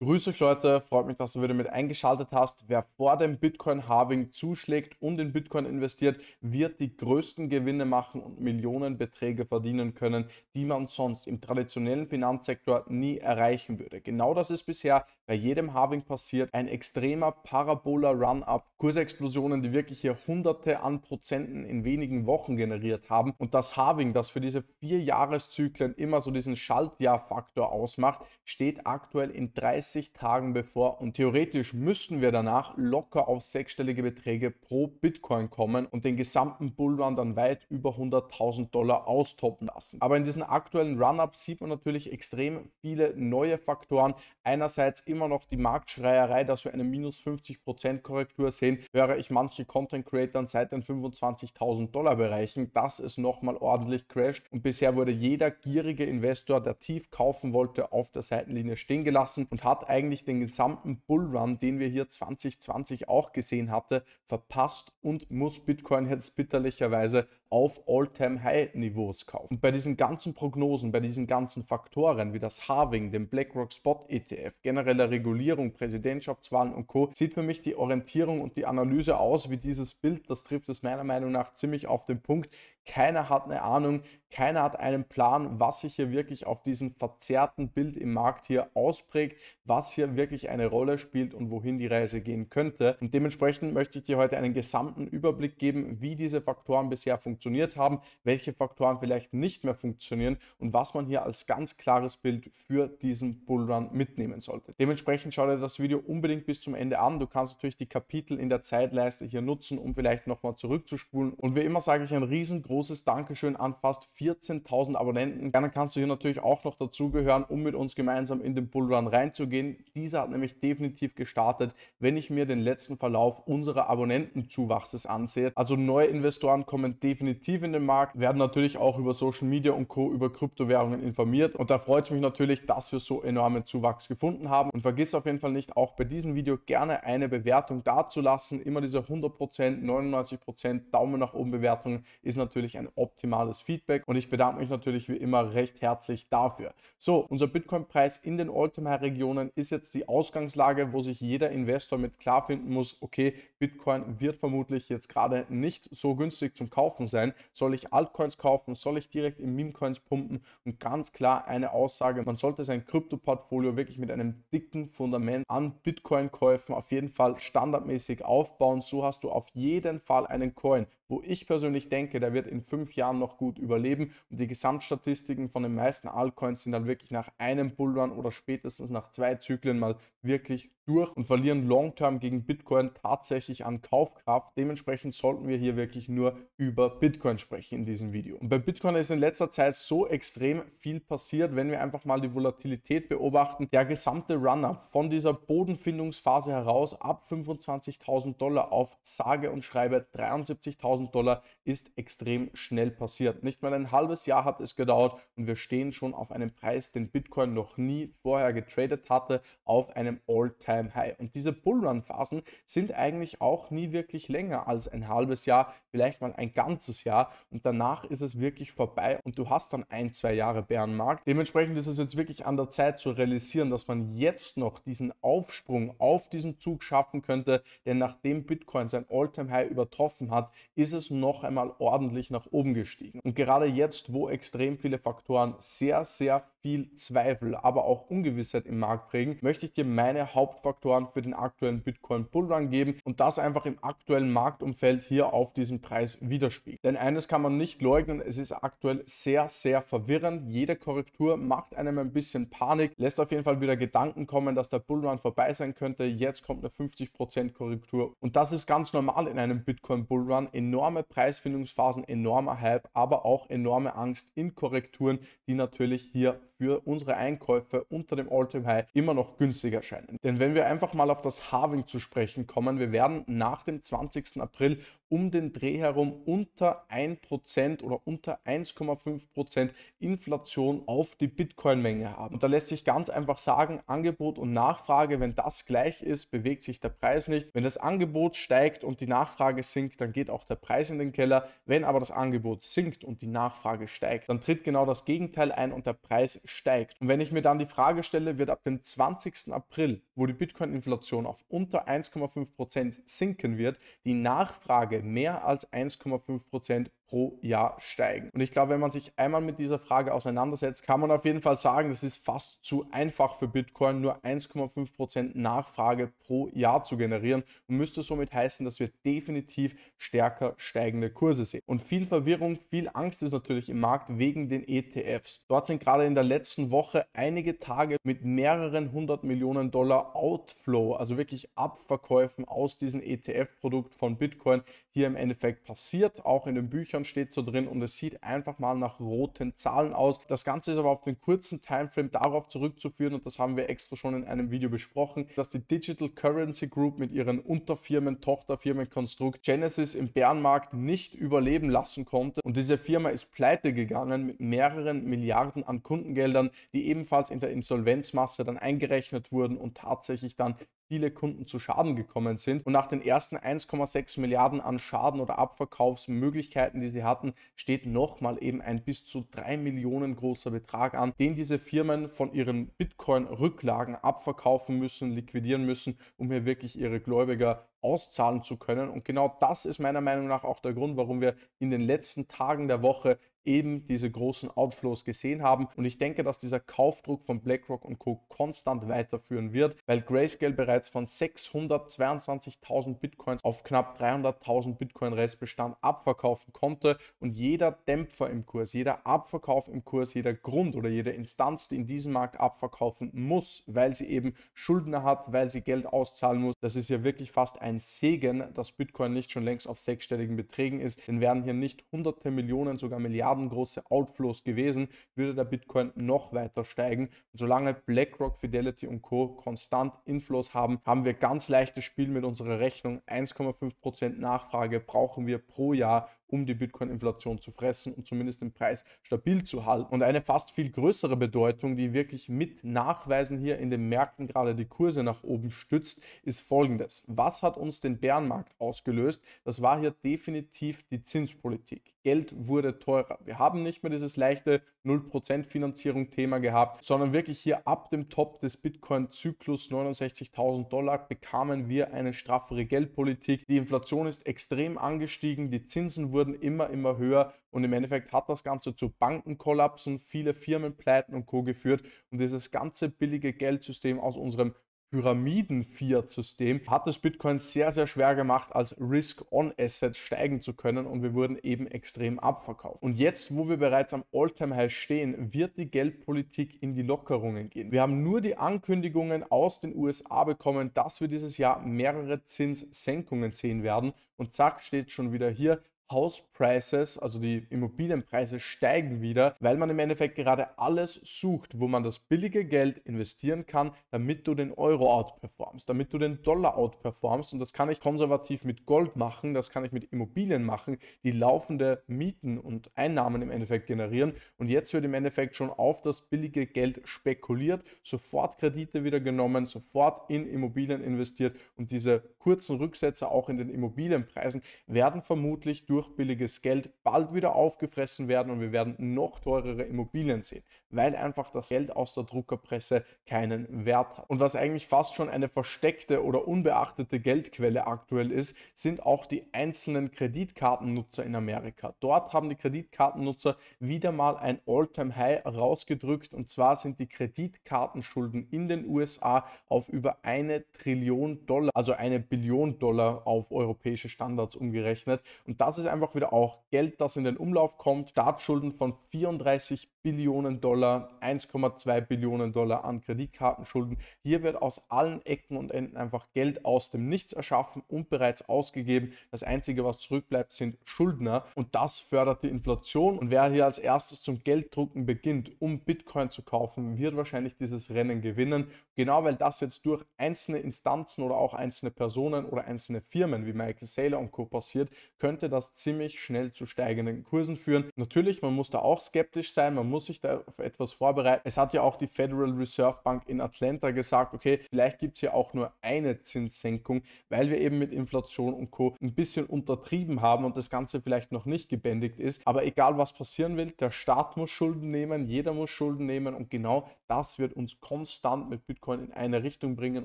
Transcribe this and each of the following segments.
Grüß euch Leute, freut mich, dass du wieder mit eingeschaltet hast. Wer vor dem bitcoin harving zuschlägt und in Bitcoin investiert, wird die größten Gewinne machen und Millionenbeträge verdienen können, die man sonst im traditionellen Finanzsektor nie erreichen würde. Genau das ist bisher bei jedem Halving passiert ein extremer Parabola-Run-Up, Kursexplosionen, die wirklich hier Hunderte an Prozenten in wenigen Wochen generiert haben. Und das Halving, das für diese vier Jahreszyklen immer so diesen Schaltjahrfaktor ausmacht, steht aktuell in 30 Tagen bevor. Und theoretisch müssten wir danach locker auf sechsstellige Beträge pro Bitcoin kommen und den gesamten Bullrun dann weit über 100.000 Dollar austoppen lassen. Aber in diesen aktuellen Run-Ups sieht man natürlich extrem viele neue Faktoren. Einerseits immer immer noch die Marktschreierei, dass wir eine minus 50% Korrektur sehen, höre ich manche Content Creatern seit den 25.000 Dollar Bereichen, dass es nochmal ordentlich crasht. Und bisher wurde jeder gierige Investor, der tief kaufen wollte, auf der Seitenlinie stehen gelassen und hat eigentlich den gesamten Bullrun, den wir hier 2020 auch gesehen hatte, verpasst und muss Bitcoin jetzt bitterlicherweise auf All-Time-High-Niveaus kaufen. Und bei diesen ganzen Prognosen, bei diesen ganzen Faktoren wie das Harving, dem BlackRock Spot ETF, genereller Regulierung, Präsidentschaftswahlen und Co. sieht für mich die Orientierung und die Analyse aus wie dieses Bild. Das trifft es meiner Meinung nach ziemlich auf den Punkt. Keiner hat eine Ahnung, keiner hat einen Plan, was sich hier wirklich auf diesem verzerrten Bild im Markt hier ausprägt, was hier wirklich eine Rolle spielt und wohin die Reise gehen könnte. Und dementsprechend möchte ich dir heute einen gesamten Überblick geben, wie diese Faktoren bisher funktioniert haben, welche Faktoren vielleicht nicht mehr funktionieren und was man hier als ganz klares Bild für diesen Bullrun mitnehmen sollte. Dementsprechend schau dir das Video unbedingt bis zum Ende an. Du kannst natürlich die Kapitel in der Zeitleiste hier nutzen, um vielleicht nochmal zurückzuspulen. Und wie immer sage ich ein riesengroßes großes Dankeschön an fast 14.000 Abonnenten. Gerne kannst du hier natürlich auch noch dazugehören, um mit uns gemeinsam in den Bullrun reinzugehen. Dieser hat nämlich definitiv gestartet, wenn ich mir den letzten Verlauf unserer Abonnentenzuwachses ansehe. Also neue Investoren kommen definitiv in den Markt, werden natürlich auch über Social Media und Co. über Kryptowährungen informiert. Und da freut es mich natürlich, dass wir so enormen Zuwachs gefunden haben. Und vergiss auf jeden Fall nicht, auch bei diesem Video gerne eine Bewertung dazulassen. Immer diese 100%, 99%, Daumen nach oben Bewertung ist natürlich natürlich ein optimales Feedback und ich bedanke mich natürlich wie immer recht herzlich dafür. So, unser Bitcoin-Preis in den All-Time-High-Regionen ist jetzt die Ausgangslage, wo sich jeder Investor mit klar finden muss, okay, Bitcoin wird vermutlich jetzt gerade nicht so günstig zum Kaufen sein. Soll ich Altcoins kaufen? Soll ich direkt in Meme-Coins pumpen? Und ganz klar eine Aussage, man sollte sein Krypto-Portfolio wirklich mit einem dicken Fundament an Bitcoin-Käufen auf jeden Fall standardmäßig aufbauen. So hast du auf jeden Fall einen Coin, wo ich persönlich denke, der wird in fünf Jahren noch gut überleben. Und die Gesamtstatistiken von den meisten Altcoins sind dann wirklich nach einem Bullrun oder spätestens nach zwei Zyklen mal wirklich durch und verlieren Long-Term gegen Bitcoin tatsächlich an Kaufkraft. Dementsprechend sollten wir hier wirklich nur über Bitcoin sprechen in diesem Video. Und bei Bitcoin ist in letzter Zeit so extrem viel passiert, wenn wir einfach mal die Volatilität beobachten. Der gesamte Run-up von dieser Bodenfindungsphase heraus ab 25.000 Dollar auf sage und schreibe 73.000 Dollar ist extrem schnell passiert. Nicht mal ein halbes Jahr hat es gedauert und wir stehen schon auf einem Preis, den Bitcoin noch nie vorher getradet hatte, auf einem All-Time All-Time-High. Und diese Bullrun-Phasen sind eigentlich auch nie wirklich länger als ein halbes Jahr, vielleicht mal ein ganzes Jahr. Und danach ist es wirklich vorbei und du hast dann ein, zwei Jahre Bärenmarkt. Dementsprechend ist es jetzt wirklich an der Zeit zu realisieren, dass man jetzt noch diesen Aufsprung auf diesen Zug schaffen könnte. Denn nachdem Bitcoin sein All-Time-High übertroffen hat, ist es noch einmal ordentlich nach oben gestiegen. Und gerade jetzt, wo extrem viele Faktoren sehr, sehr viel Zweifel, aber auch Ungewissheit im Markt prägen, möchte ich dir meine Hauptfaktoren für den aktuellen Bitcoin Bullrun geben und das einfach im aktuellen Marktumfeld hier auf diesem Preis widerspiegelt. Denn eines kann man nicht leugnen, es ist aktuell sehr, sehr verwirrend. Jede Korrektur macht einem ein bisschen Panik, lässt auf jeden Fall wieder Gedanken kommen, dass der Bullrun vorbei sein könnte. Jetzt kommt eine 50% Korrektur und das ist ganz normal in einem Bitcoin Bullrun. Enorme Preisfindungsphasen, enormer Hype, aber auch enorme Angst in Korrekturen, die natürlich hier für unsere Einkäufe unter dem all time High immer noch günstig erscheinen. Denn wenn wir einfach mal auf das Halving zu sprechen kommen, wir werden nach dem 20. April um den Dreh herum unter 1% oder unter 1,5% Inflation auf die Bitcoin-Menge haben. Und da lässt sich ganz einfach sagen, Angebot und Nachfrage, wenn das gleich ist, bewegt sich der Preis nicht. Wenn das Angebot steigt und die Nachfrage sinkt, dann geht auch der Preis in den Keller. Wenn aber das Angebot sinkt und die Nachfrage steigt, dann tritt genau das Gegenteil ein und der Preis steigt. Und wenn ich mir dann die Frage stelle, wird ab dem 20. April, wo die Bitcoin-Inflation auf unter 1,5% sinken wird, die Nachfrage mehr als 1,5% pro Jahr steigen? Und ich glaube, wenn man sich einmal mit dieser Frage auseinandersetzt, kann man auf jeden Fall sagen, das ist fast zu einfach für Bitcoin, nur 1,5% Prozent Nachfrage pro Jahr zu generieren und müsste somit heißen, dass wir definitiv stärker steigende Kurse sehen. Und viel Verwirrung, viel Angst ist natürlich im Markt wegen den ETFs. Dort sind gerade in der letzten Woche einige Tage mit mehreren hundert Millionen Dollar Outflow, also wirklich Abverkäufen aus diesem ETF-Produkt von Bitcoin hier im Endeffekt passiert, auch in den Büchern Bildschirm steht so drin und es sieht einfach mal nach roten Zahlen aus. Das Ganze ist aber auf den kurzen Timeframe darauf zurückzuführen und das haben wir extra schon in einem Video besprochen, dass die Digital Currency Group mit ihren Unterfirmen, Tochterfirmenkonstrukt Genesis im Bärenmarkt nicht überleben lassen konnte und diese Firma ist pleite gegangen mit mehreren Milliarden an Kundengeldern, die ebenfalls in der Insolvenzmasse dann eingerechnet wurden und tatsächlich dann viele Kunden zu Schaden gekommen sind. Und nach den ersten 1,6 Milliarden an Schaden oder Abverkaufsmöglichkeiten, die sie hatten, steht nochmal eben ein bis zu 3 Millionen großer Betrag an, den diese Firmen von ihren Bitcoin-Rücklagen abverkaufen müssen, liquidieren müssen, um hier wirklich ihre Gläubiger auszahlen zu können. Und genau das ist meiner Meinung nach auch der Grund, warum wir in den letzten Tagen der Woche eben diese großen Outflows gesehen haben. Und ich denke, dass dieser Kaufdruck von BlackRock und Co. konstant weiterführen wird, weil Grayscale bereits von 622.000 Bitcoins auf knapp 300.000 Bitcoin Restbestand abverkaufen konnte. Und jeder Dämpfer im Kurs, jeder Abverkauf im Kurs, jeder Grund oder jede Instanz, die in diesem Markt abverkaufen muss, weil sie eben Schuldner hat, weil sie Geld auszahlen muss, das ist ja wirklich fast ein Segen, dass Bitcoin nicht schon längst auf sechsstelligen Beträgen ist. Denn werden hier nicht hunderte Millionen, sogar Milliarden Milliarden große Outflows gewesen, würde der Bitcoin noch weiter steigen. Und solange BlackRock, Fidelity und Co. konstant Inflows haben, haben wir ganz leichtes Spiel mit unserer Rechnung. 1,5% Nachfrage brauchen wir pro Jahr um die Bitcoin-Inflation zu fressen und zumindest den Preis stabil zu halten. Und eine fast viel größere Bedeutung, die wirklich mit Nachweisen hier in den Märkten gerade die Kurse nach oben stützt, ist folgendes. Was hat uns den Bärenmarkt ausgelöst? Das war hier definitiv die Zinspolitik. Geld wurde teurer. Wir haben nicht mehr dieses leichte 0% Finanzierung-Thema gehabt, sondern wirklich hier ab dem Top des Bitcoin-Zyklus 69.000 Dollar bekamen wir eine straffere Geldpolitik. Die Inflation ist extrem angestiegen, die Zinsen wurden wurden immer, immer höher und im Endeffekt hat das Ganze zu Bankenkollapsen, viele Firmenpleiten und Co. geführt und dieses ganze billige Geldsystem aus unserem Pyramiden-Fiat-System hat es Bitcoin sehr, sehr schwer gemacht, als Risk-on-Asset steigen zu können und wir wurden eben extrem abverkauft. Und jetzt, wo wir bereits am All-Time-High stehen, wird die Geldpolitik in die Lockerungen gehen. Wir haben nur die Ankündigungen aus den USA bekommen, dass wir dieses Jahr mehrere Zinssenkungen sehen werden und zack steht schon wieder hier, House Prices, also die Immobilienpreise steigen wieder, weil man im Endeffekt gerade alles sucht, wo man das billige Geld investieren kann, damit du den Euro outperformst, damit du den Dollar outperformst. Und das kann ich konservativ mit Gold machen, das kann ich mit Immobilien machen, die laufende Mieten und Einnahmen im Endeffekt generieren. Und jetzt wird im Endeffekt schon auf das billige Geld spekuliert, sofort Kredite wieder genommen, sofort in Immobilien investiert und diese kurzen Rücksätze auch in den Immobilienpreisen werden vermutlich durch durch billiges Geld bald wieder aufgefressen werden und wir werden noch teurere Immobilien sehen, weil einfach das Geld aus der Druckerpresse keinen Wert hat. Und was eigentlich fast schon eine versteckte oder unbeachtete Geldquelle aktuell ist, sind auch die einzelnen Kreditkartennutzer in Amerika. Dort haben die Kreditkartennutzer wieder mal ein All-Time-High rausgedrückt und zwar sind die Kreditkartenschulden in den USA auf über eine Trillion Dollar, also eine Billion Dollar auf europäische Standards umgerechnet. Und das ist einfach wieder auch Geld, das in den Umlauf kommt, Staatsschulden von 34 Billionen Dollar, 1,2 Billionen Dollar an Kreditkartenschulden. Hier wird aus allen Ecken und Enden einfach Geld aus dem Nichts erschaffen und bereits ausgegeben. Das Einzige, was zurückbleibt, sind Schuldner und das fördert die Inflation. Und wer hier als erstes zum Gelddrucken beginnt, um Bitcoin zu kaufen, wird wahrscheinlich dieses Rennen gewinnen. Genau weil das jetzt durch einzelne Instanzen oder auch einzelne Personen oder einzelne Firmen wie Michael Saylor und Co. passiert, könnte das ziemlich schnell zu steigenden Kursen führen. Natürlich, man muss da auch skeptisch sein, man muss muss sich da auf etwas vorbereiten. Es hat ja auch die Federal Reserve Bank in Atlanta gesagt, okay, vielleicht gibt es ja auch nur eine Zinssenkung, weil wir eben mit Inflation und Co. ein bisschen untertrieben haben und das Ganze vielleicht noch nicht gebändigt ist. Aber egal was passieren will, der Staat muss Schulden nehmen, jeder muss Schulden nehmen und genau das wird uns konstant mit Bitcoin in eine Richtung bringen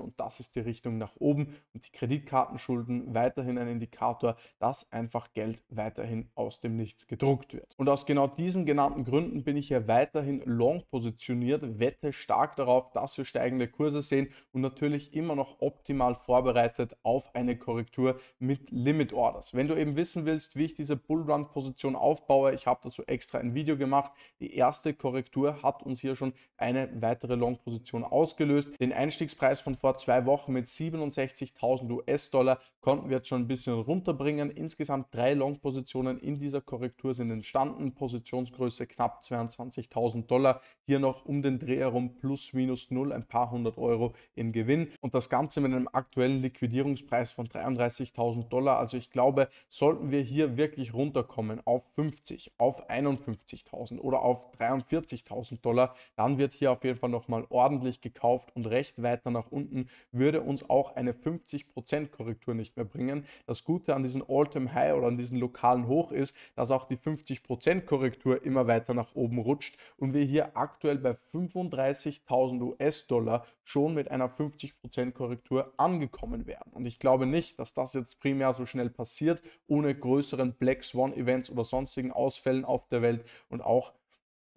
und das ist die Richtung nach oben und die Kreditkartenschulden weiterhin ein Indikator, dass einfach Geld weiterhin aus dem Nichts gedruckt wird. Und aus genau diesen genannten Gründen bin ich hier weiterhin long positioniert, wette stark darauf, dass wir steigende Kurse sehen und natürlich immer noch optimal vorbereitet auf eine Korrektur mit Limit Orders. Wenn du eben wissen willst, wie ich diese Bullrun Position aufbaue, ich habe dazu extra ein Video gemacht. Die erste Korrektur hat uns hier schon eine weitere Long Position ausgelöst. Den Einstiegspreis von vor zwei Wochen mit 67.000 US-Dollar konnten wir jetzt schon ein bisschen runterbringen. Insgesamt drei Long Positionen in dieser Korrektur sind entstanden. Positionsgröße knapp 22 20.000 Dollar. Hier noch um den Dreh herum plus minus null, ein paar hundert Euro im Gewinn. Und das Ganze mit einem aktuellen Liquidierungspreis von 33.000 Dollar. Also ich glaube, sollten wir hier wirklich runterkommen auf 50, auf 51.000 oder auf 43.000 Dollar, dann wird hier auf jeden Fall nochmal ordentlich gekauft und recht weiter nach unten würde uns auch eine 50% Korrektur nicht mehr bringen. Das Gute an diesem All-Time-High oder an diesem lokalen Hoch ist, dass auch die 50% Korrektur immer weiter nach oben rutscht abrutscht und wir hier aktuell bei 35.000 US-Dollar schon mit einer 50% Korrektur angekommen wären. Und ich glaube nicht, dass das jetzt primär so schnell passiert, ohne größeren Black Swan-Events oder sonstigen Ausfällen auf der Welt und auch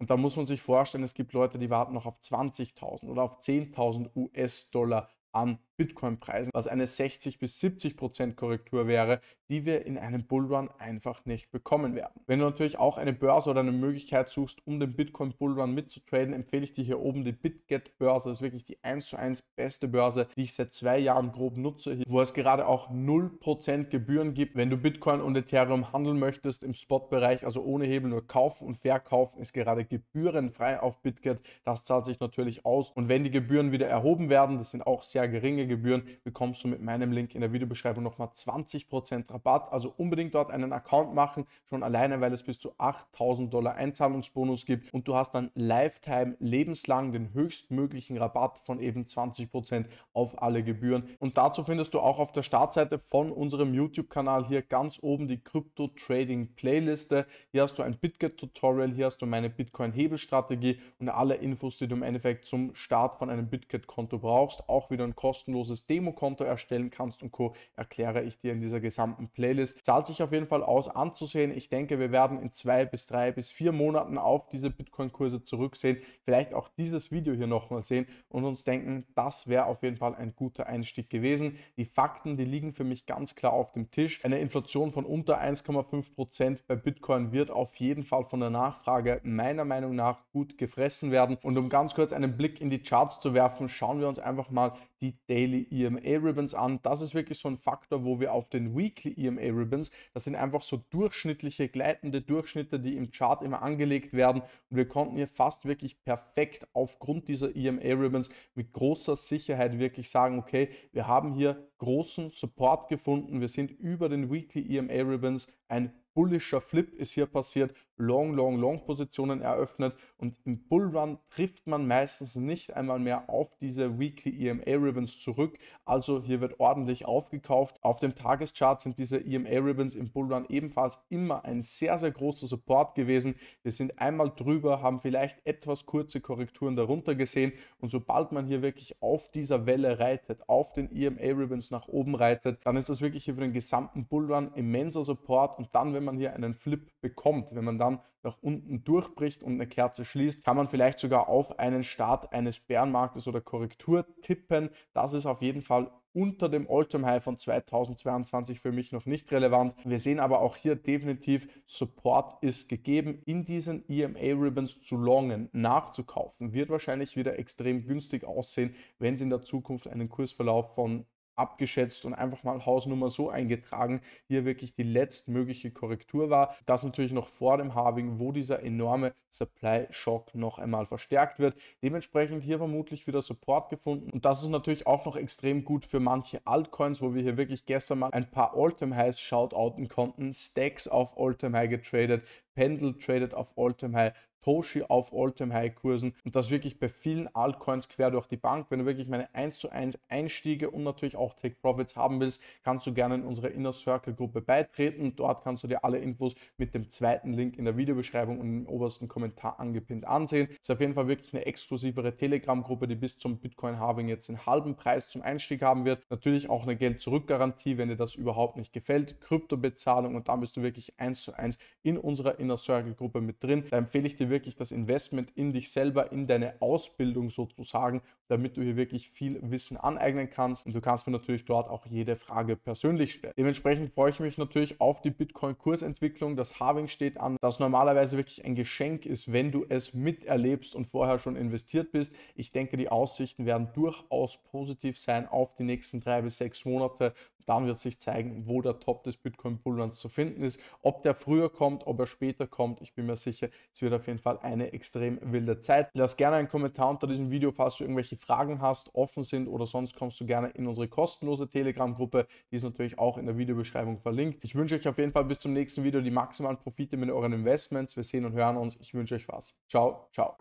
und da muss man sich vorstellen, es gibt Leute, die warten noch auf 20.000 oder auf 10.000 US-Dollar an Bitcoin-Preisen, was eine 60 bis 70 Prozent Korrektur wäre, die wir in einem Bullrun einfach nicht bekommen werden. Wenn du natürlich auch eine Börse oder eine Möglichkeit suchst, um den Bitcoin Bullrun mitzutraden, empfehle ich dir hier oben die BitGet Börse. Das ist wirklich die 1 zu 1 beste Börse, die ich seit zwei Jahren grob nutze, wo es gerade auch 0% Prozent Gebühren gibt. Wenn du Bitcoin und Ethereum handeln möchtest im Spot-Bereich, also ohne Hebel, nur kaufen und verkaufen, ist gerade gebührenfrei auf BitGet. Das zahlt sich natürlich aus. Und wenn die Gebühren wieder erhoben werden, das sind auch sehr geringe Gebühren, bekommst du mit meinem Link in der Videobeschreibung nochmal 20% Rabatt. Also unbedingt dort einen Account machen, schon alleine, weil es bis zu 8000 Dollar Einzahlungsbonus gibt und du hast dann Lifetime lebenslang den höchstmöglichen Rabatt von eben 20% auf alle Gebühren. Und dazu findest du auch auf der Startseite von unserem YouTube-Kanal hier ganz oben die Crypto Trading Playliste. Hier hast du ein BitGet-Tutorial, hier hast du meine Bitcoin-Hebelstrategie und alle Infos, die du im Endeffekt zum Start von einem BitGet-Konto brauchst. Auch wieder ein kostenloses kostenloses Demokonto erstellen kannst und Co. erkläre ich dir in dieser gesamten Playlist. Zahlt sich auf jeden Fall aus anzusehen. Ich denke, wir werden in zwei bis drei bis vier Monaten auf diese Bitcoin-Kurse zurücksehen, vielleicht auch dieses Video hier nochmal sehen und uns denken, das wäre auf jeden Fall ein guter Einstieg gewesen. Die Fakten, die liegen für mich ganz klar auf dem Tisch. Eine Inflation von unter 1,5% Prozent bei Bitcoin wird auf jeden Fall von der Nachfrage meiner Meinung nach gut gefressen werden. Und um ganz kurz einen Blick in die Charts zu werfen, schauen wir uns einfach mal die Daily EMA Ribbons an. Das ist wirklich so ein Faktor, wo wir auf den Weekly EMA Ribbons, das sind einfach so durchschnittliche, gleitende Durchschnitte, die im Chart immer angelegt werden. Und wir konnten hier fast wirklich perfekt aufgrund dieser EMA Ribbons mit großer Sicherheit wirklich sagen, okay, wir haben hier großen Support gefunden. Wir sind über den Weekly EMA Ribbons ein bullischer Flip ist hier passiert, Long, Long, Long Positionen eröffnet und im Bullrun trifft man meistens nicht einmal mehr auf diese Weekly EMA Ribbons zurück. Also hier wird ordentlich aufgekauft. Auf dem Tageschart sind diese EMA Ribbons im Bullrun ebenfalls immer ein sehr, sehr großer Support gewesen. Wir sind einmal drüber, haben vielleicht etwas kurze Korrekturen darunter gesehen und sobald man hier wirklich auf dieser Welle reitet, auf den EMA Ribbons nach oben reitet, dann ist das wirklich hier für den gesamten Bullrun immenser Support und dann wird wenn man hier einen Flip bekommt. Wenn man dann nach unten durchbricht und eine Kerze schließt, kann man vielleicht sogar auf einen Start eines Bärenmarktes oder Korrektur tippen. Das ist auf jeden Fall unter dem All-Time-High von 2022 für mich noch nicht relevant. Wir sehen aber auch hier definitiv, Support ist gegeben. In diesen EMA-Ribbons zu longen, nachzukaufen, wird wahrscheinlich wieder extrem günstig aussehen, wenn es in der Zukunft einen Kursverlauf von abgeschätzt und einfach mal Hausnummer so eingetragen, hier wirklich die letztmögliche Korrektur war. Das natürlich noch vor dem Halving, wo dieser enorme Supply-Shock noch einmal verstärkt wird. Dementsprechend hier vermutlich wieder Support gefunden und das ist natürlich auch noch extrem gut für manche Altcoins, wo wir hier wirklich gestern mal ein paar All-Time-Highs shoutouten konnten. Stacks auf All-Time-High getradet, Pendel tradet auf All-Time-High, Satoshi auf All-Time-High-Kursen und das wirklich bei vielen Altcoins quer durch die Bank. Wenn du wirklich meine 1 zu 1 Einstiege und natürlich auch Take-Profits haben willst, kannst du gerne in unsere Inner Circle-Gruppe beitreten. Dort kannst du dir alle Infos mit dem zweiten Link in der Videobeschreibung und im obersten Kommentar angepinnt ansehen. Ist auf jeden Fall wirklich eine exklusivere Telegram-Gruppe, die bis zum bitcoin harving jetzt den halben Preis zum Einstieg haben wird. Natürlich auch eine Geld-Zurück-Garantie, wenn dir das überhaupt nicht gefällt. Kryptobezahlung und dann bist du wirklich 1 zu 1 in unserer Inner Circle-Gruppe mit drin. Da empfehle ich dir wirklich, wirklich das Investment in dich selber, in deine Ausbildung sozusagen, damit du hier wirklich viel Wissen aneignen kannst. Und du kannst mir natürlich dort auch jede Frage persönlich stellen. Dementsprechend freue ich mich natürlich auf die Bitcoin-Kursentwicklung. Das Halving steht an, das normalerweise wirklich ein Geschenk ist, wenn du es miterlebst und vorher schon investiert bist. Ich denke, die Aussichten werden durchaus positiv sein auf die nächsten drei bis sechs Monate. Dann wird sich zeigen, wo der Top des Bitcoin-Bullruns zu finden ist. Ob der früher kommt, ob er später kommt, ich bin mir sicher, es wird auf jeden Fall eine extrem wilde Zeit. Lass gerne einen Kommentar unter diesem Video, falls du irgendwelche Fragen hast, offen sind oder sonst kommst du gerne in unsere kostenlose Telegram-Gruppe. Die ist natürlich auch in der Videobeschreibung verlinkt. Ich wünsche euch auf jeden Fall bis zum nächsten Video die maximalen Profite mit euren Investments. Wir sehen und hören uns. Ich wünsche euch was. Ciao, ciao.